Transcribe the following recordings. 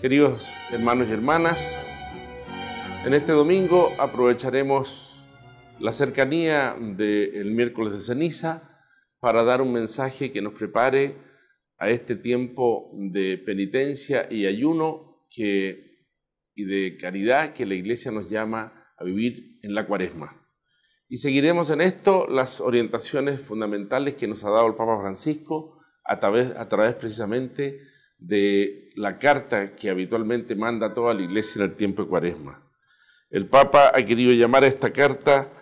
Queridos hermanos y hermanas, en este domingo aprovecharemos la cercanía del miércoles de ceniza para dar un mensaje que nos prepare a este tiempo de penitencia y ayuno y de caridad que la Iglesia nos llama a vivir en la cuaresma. Y seguiremos en esto las orientaciones fundamentales que nos ha dado el Papa Francisco a través, a través precisamente de de la carta que habitualmente manda toda la iglesia en el tiempo de cuaresma. El Papa ha querido llamar a esta carta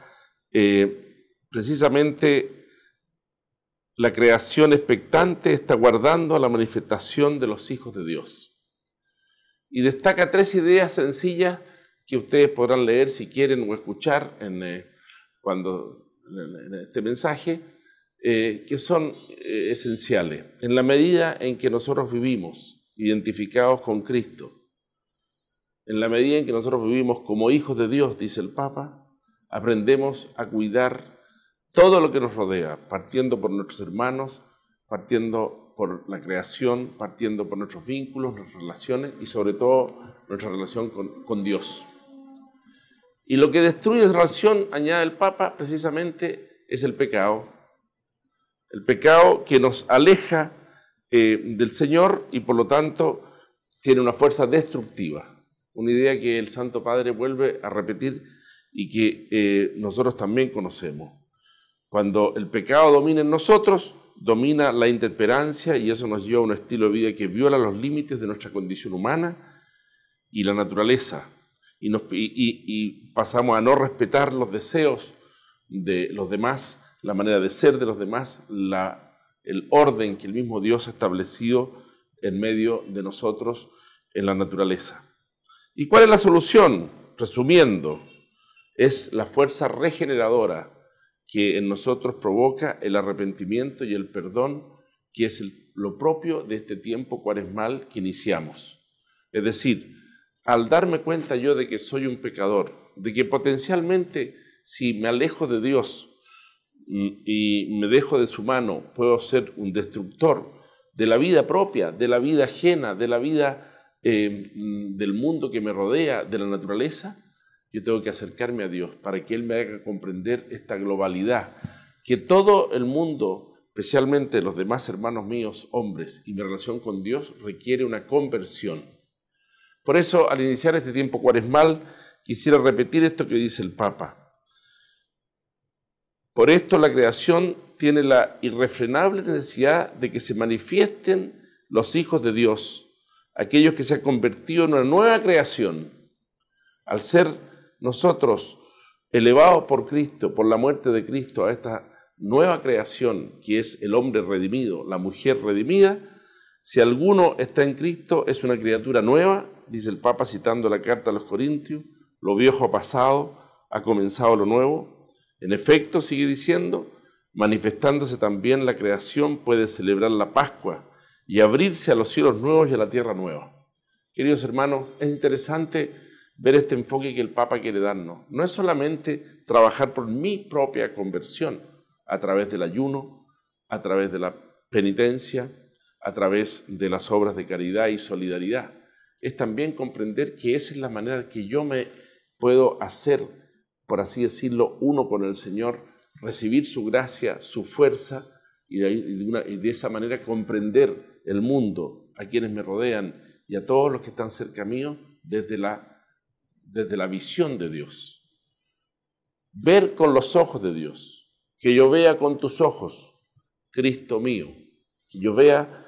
eh, precisamente la creación expectante está guardando a la manifestación de los hijos de Dios. Y destaca tres ideas sencillas que ustedes podrán leer si quieren o escuchar en eh, este mensaje eh, que son eh, esenciales. En la medida en que nosotros vivimos identificados con Cristo, en la medida en que nosotros vivimos como hijos de Dios, dice el Papa, aprendemos a cuidar todo lo que nos rodea, partiendo por nuestros hermanos, partiendo por la creación, partiendo por nuestros vínculos, nuestras relaciones y sobre todo nuestra relación con, con Dios. Y lo que destruye esa relación, añade el Papa, precisamente es el pecado el pecado que nos aleja eh, del Señor y por lo tanto tiene una fuerza destructiva. Una idea que el Santo Padre vuelve a repetir y que eh, nosotros también conocemos. Cuando el pecado domina en nosotros, domina la intemperancia y eso nos lleva a un estilo de vida que viola los límites de nuestra condición humana y la naturaleza. y pasamos a no respetar los deseos de los demás la manera de ser de los demás, la, el orden que el mismo Dios ha establecido en medio de nosotros en la naturaleza. ¿Y cuál es la solución? Resumiendo, es la fuerza regeneradora que en nosotros provoca el arrepentimiento y el perdón, que es lo propio de este tiempo cuaresmal que iniciamos. Es decir, al darme cuenta yo de que soy un pecador, de que potencialmente si me alejo de Dios y, me dejo de su mano, puedo ser un destructor de la vida propia, de la vida ajena, de la vida eh, del mundo que me rodea, de la naturaleza, yo tengo que acercarme a Dios para que Él me haga comprender esta globalidad, que todo el mundo, especialmente los demás hermanos míos, hombres, y mi relación con Dios requiere una conversión. Por eso, al iniciar este tiempo cuaresmal, quisiera repetir esto que dice el Papa. Por esto la creación tiene la irrefrenable necesidad de que se manifiesten los hijos de Dios, aquellos que se han convertido en una nueva creación. Al ser nosotros elevados por Cristo, por la muerte de Cristo, a esta nueva creación que es el hombre redimido, la mujer redimida, si alguno está en Cristo es una criatura nueva, dice el Papa citando la carta a los Corintios, lo viejo ha pasado, ha comenzado lo nuevo. En efecto, sigue diciendo, manifestándose también la creación puede celebrar la Pascua y abrirse a los cielos nuevos y a la tierra nueva. Queridos hermanos, es interesante ver este enfoque que el Papa quiere darnos. No es solamente trabajar por mi propia conversión a través del ayuno, a través de la penitencia, a través de las obras de caridad y solidaridad. Es también comprender que esa es la manera que yo me puedo hacer por así decirlo, uno con el Señor, recibir su gracia, su fuerza y de, esa manera comprender el mundo, a quienes me rodean y a todos los que están cerca mío desde la, desde la visión de Dios. Ver con los ojos de Dios, que yo vea con tus ojos, Cristo mío, que yo vea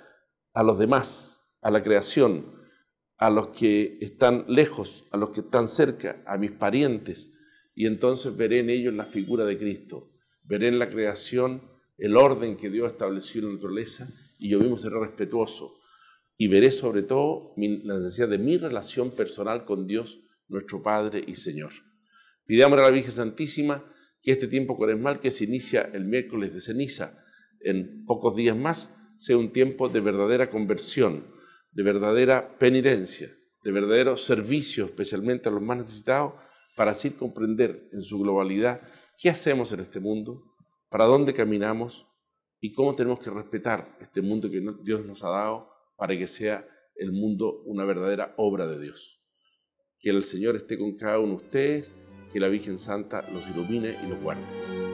a los demás, a la creación, a los que están lejos, a los que están cerca, a mis parientes, y entonces veré en ellos la figura de Cristo, veré en la creación el orden que Dios estableció en la naturaleza y yo mismo seré respetuoso y veré sobre todo la necesidad de mi relación personal con Dios, nuestro Padre y Señor. Pidamos a la Virgen Santísima que este tiempo cuaresmal que se inicia el miércoles de ceniza, en pocos días más, sea un tiempo de verdadera conversión, de verdadera penitencia, de verdadero servicio, especialmente a los más necesitados, para así comprender en su globalidad qué hacemos en este mundo, para dónde caminamos y cómo tenemos que respetar este mundo que Dios nos ha dado para que sea el mundo una verdadera obra de Dios. Que el Señor esté con cada uno de ustedes, que la Virgen Santa los ilumine y los guarde.